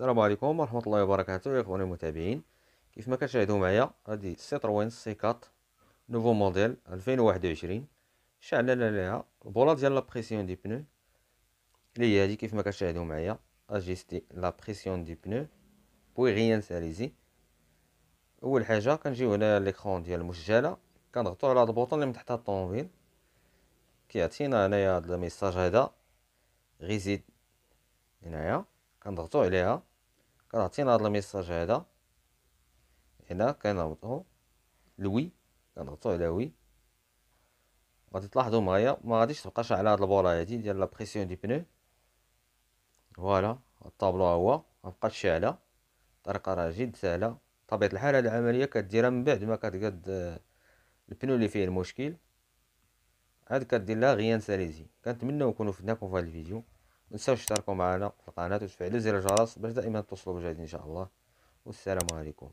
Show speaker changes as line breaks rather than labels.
السلام عليكم ورحمه الله وبركاته يا اخواني المتابعين كيف ما كتشاهدوا معايا هذه سيتروين 4 نوفو موديل 2021 شعلنا لها البولا ديال لا بريسيون دي بنو اللي هي هذه كيف ما كتشاهدوا معايا اجيستي لا بريسيون دي بنو بوي غيان ساليزي اول حاجه كنجيو هنا ليكرون ديال المسجله كنضغطوا على هذا البوطون اللي من تحت الطوموبيل كيعطينا هنايا هذا الميساج هذا غيزيد هنايا كنضغطو عليها كنعطينا هاد الميساج هذا هنا كنربطو لوي كنضغطو على وي غادي تلاحظوا معايا ما غاديش تبقى على هاد البوله هادي ديال لا بريسيون دي بنو فوالا الطابلو ها هو بقاش شاعله الطريقه راه جد سهله طبيعه الحال هاد العمليه كديرها من بعد ما كتقاد البنو اللي فيه المشكل عاد كدير لها غيان ساليزي كنتمنى نكونوا فدناكم في هذا الفيديو متنساوش تشتركوا معنا في القناه وتفعلوا زر الجرس باش دائما توصلوا بجديد ان شاء الله والسلام عليكم